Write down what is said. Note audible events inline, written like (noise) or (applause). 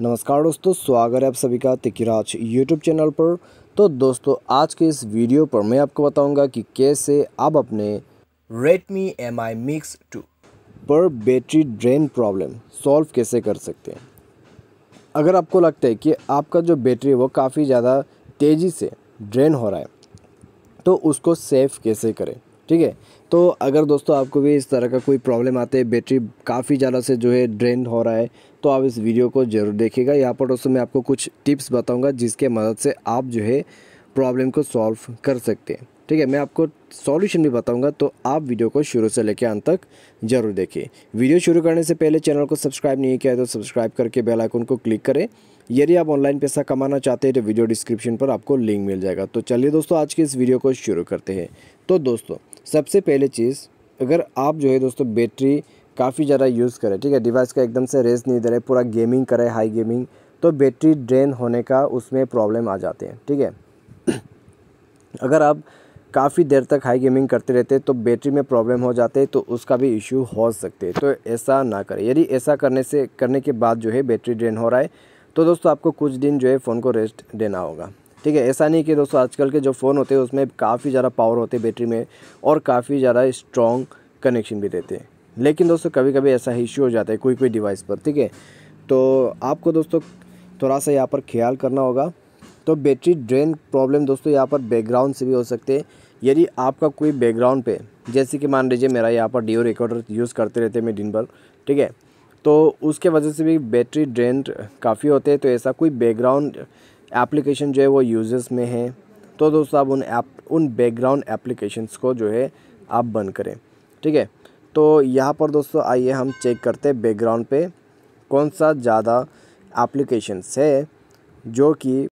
नमस्कार दोस्तों स्वागत है आप सभी का तिकिराज यूट्यूब चैनल पर तो दोस्तों आज के इस वीडियो पर मैं आपको बताऊंगा कि कैसे आप अपने Redmi Mi Mix 2 पर बैटरी ड्रेन प्रॉब्लम सॉल्व कैसे कर सकते हैं अगर आपको लगता है कि आपका जो बैटरी है वो काफ़ी ज़्यादा तेज़ी से ड्रेन हो रहा है तो उसको सेफ़ कैसे करें ठीक है तो अगर दोस्तों आपको भी इस तरह का कोई प्रॉब्लम आते है बैटरी काफ़ी ज़्यादा से जो है ड्रेन हो रहा है तो आप इस वीडियो को ज़रूर देखिएगा यहाँ पर दोस्तों मैं आपको कुछ टिप्स बताऊँगा जिसके मदद से आप जो है प्रॉब्लम को सॉल्व कर सकते हैं ठीक है मैं आपको सॉल्यूशन भी बताऊंगा तो आप वीडियो को शुरू से लेकर अंत तक जरूर देखिए वीडियो शुरू करने से पहले चैनल को सब्सक्राइब नहीं किया है तो सब्सक्राइब करके बेल आइकन को क्लिक करें यदि आप ऑनलाइन पैसा कमाना चाहते हैं तो वीडियो डिस्क्रिप्शन पर आपको लिंक मिल जाएगा तो चलिए दोस्तों आज के इस वीडियो को शुरू करते हैं तो दोस्तों सबसे पहले चीज़ अगर आप जो है दोस्तों बैटरी काफ़ी ज़्यादा यूज़ करें ठीक है डिवाइस का एकदम से रेस नहीं दे रहे पूरा गेमिंग करें हाई गेमिंग तो बैटरी ड्रेन होने का उसमें प्रॉब्लम आ जाते हैं ठीक है (clears throat) अगर आप काफ़ी देर तक हाई गेमिंग करते रहते तो बैटरी में प्रॉब्लम हो जाते तो उसका भी इश्यू हो सकते तो ऐसा ना करें यदि ऐसा करने से करने के बाद जो है बैटरी ड्रेन हो रहा है तो दोस्तों आपको कुछ दिन जो है फ़ोन को रेस्ट देना होगा ठीक है ऐसा नहीं कि दोस्तों आजकल के जो फ़ोन होते हैं उसमें काफ़ी ज़्यादा पावर होते बैटरी में और काफ़ी ज़्यादा स्ट्रॉन्ग कनेक्शन भी देते हैं लेकिन दोस्तों कभी कभी ऐसा इश्यू हो जाता है कोई कोई डिवाइस पर ठीक है तो आपको दोस्तों थोड़ा सा यहाँ पर ख्याल करना होगा तो बैटरी ड्रेन प्रॉब्लम दोस्तों यहाँ पर बैकग्राउंड से भी हो सकते हैं यदि आपका कोई बैकग्राउंड पे जैसे कि मान लीजिए मेरा यहाँ पर डिओ रिकॉर्डर यूज़ करते रहते हैं मैं दिन भर ठीक है तो उसके वजह से भी बैटरी ड्रेन काफ़ी होते हैं तो ऐसा कोई बैकग्राउंड एप्लीकेशन जो है वो यूजर्स में है तो दोस्तों आप उन ऐप उन बैकग्राउंड एप्लीकेशंस को जो है आप बंद करें ठीक है तो यहाँ पर दोस्तों आइए हम चेक करते हैं बैकग्राउंड पे कौन सा ज़्यादा एप्लीकेशंस है जो कि